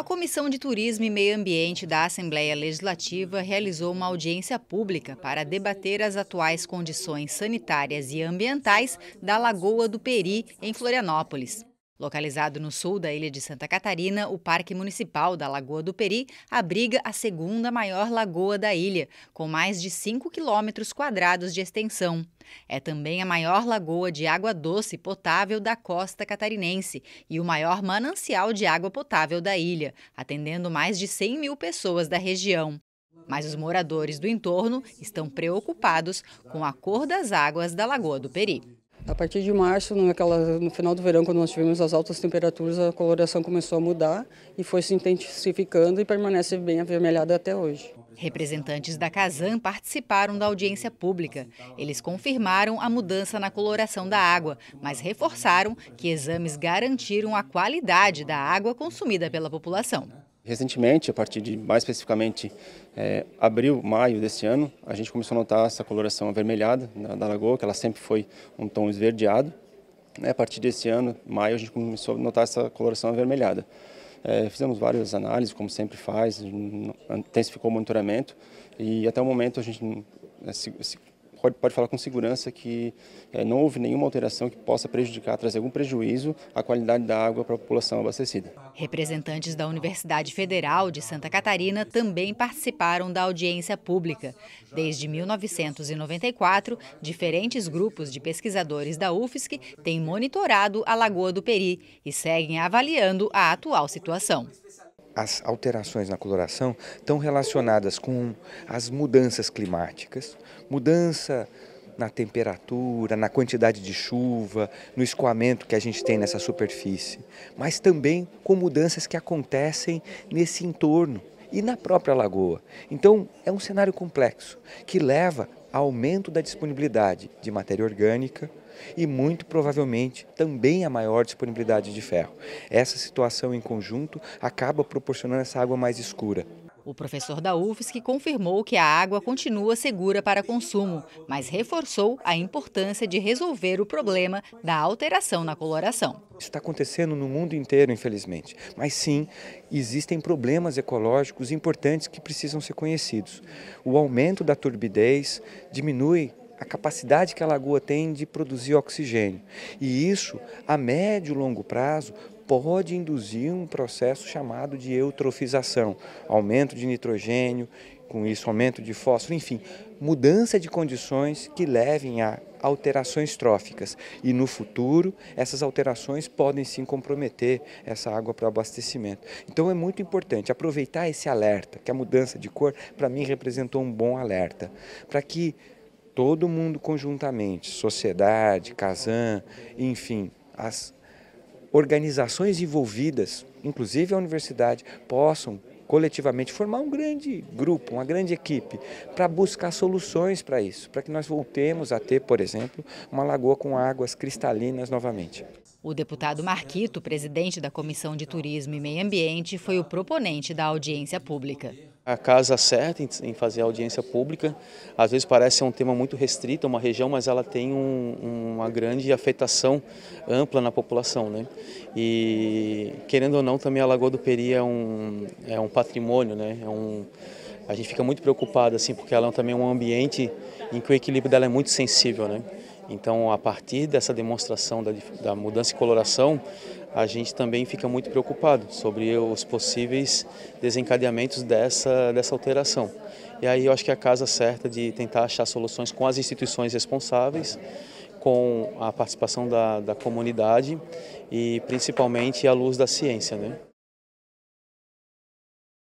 A Comissão de Turismo e Meio Ambiente da Assembleia Legislativa realizou uma audiência pública para debater as atuais condições sanitárias e ambientais da Lagoa do Peri, em Florianópolis. Localizado no sul da ilha de Santa Catarina, o Parque Municipal da Lagoa do Peri abriga a segunda maior lagoa da ilha, com mais de 5 quilômetros quadrados de extensão. É também a maior lagoa de água doce potável da costa catarinense e o maior manancial de água potável da ilha, atendendo mais de 100 mil pessoas da região. Mas os moradores do entorno estão preocupados com a cor das águas da Lagoa do Peri. A partir de março, naquela, no final do verão, quando nós tivemos as altas temperaturas, a coloração começou a mudar e foi se intensificando e permanece bem avermelhada até hoje. Representantes da Casan participaram da audiência pública. Eles confirmaram a mudança na coloração da água, mas reforçaram que exames garantiram a qualidade da água consumida pela população recentemente, a partir de mais especificamente é, abril, maio desse ano, a gente começou a notar essa coloração avermelhada da, da lagoa, que ela sempre foi um tom esverdeado. Né? A partir desse ano, maio, a gente começou a notar essa coloração avermelhada. É, fizemos várias análises, como sempre faz, intensificou o monitoramento e até o momento a gente né, se, se pode, pode falar com segurança que é, não houve nenhuma alteração que possa prejudicar, trazer algum prejuízo à qualidade da água para a população abastecida. Representantes da Universidade Federal de Santa Catarina também participaram da audiência pública. Desde 1994, diferentes grupos de pesquisadores da UFSC têm monitorado a Lagoa do Peri e seguem avaliando a atual situação as alterações na coloração estão relacionadas com as mudanças climáticas, mudança na temperatura, na quantidade de chuva, no escoamento que a gente tem nessa superfície, mas também com mudanças que acontecem nesse entorno e na própria lagoa. Então, é um cenário complexo que leva aumento da disponibilidade de matéria orgânica e muito provavelmente também a maior disponibilidade de ferro. Essa situação em conjunto acaba proporcionando essa água mais escura. O professor da UFSC confirmou que a água continua segura para consumo, mas reforçou a importância de resolver o problema da alteração na coloração. Isso está acontecendo no mundo inteiro, infelizmente. Mas sim, existem problemas ecológicos importantes que precisam ser conhecidos. O aumento da turbidez diminui a capacidade que a lagoa tem de produzir oxigênio. E isso, a médio e longo prazo, pode induzir um processo chamado de eutrofização, aumento de nitrogênio, com isso aumento de fósforo, enfim, mudança de condições que levem a alterações tróficas. E no futuro, essas alterações podem sim comprometer essa água para abastecimento. Então é muito importante aproveitar esse alerta, que a mudança de cor, para mim, representou um bom alerta, para que todo mundo conjuntamente, sociedade, Casan, enfim, as organizações envolvidas, inclusive a universidade, possam coletivamente formar um grande grupo, uma grande equipe, para buscar soluções para isso, para que nós voltemos a ter, por exemplo, uma lagoa com águas cristalinas novamente. O deputado Marquito, presidente da Comissão de Turismo e Meio Ambiente, foi o proponente da audiência pública. A casa certa em fazer audiência pública, às vezes parece ser um tema muito restrito, uma região, mas ela tem um, uma grande afetação ampla na população. Né? E, querendo ou não, também a Lagoa do Peri é um, é um patrimônio, né? é um, a gente fica muito preocupado, assim, porque ela é também um ambiente em que o equilíbrio dela é muito sensível. Né? Então, a partir dessa demonstração da, da mudança de coloração, a gente também fica muito preocupado sobre os possíveis desencadeamentos dessa, dessa alteração. E aí eu acho que é a casa certa de tentar achar soluções com as instituições responsáveis, com a participação da, da comunidade e principalmente à luz da ciência. Né?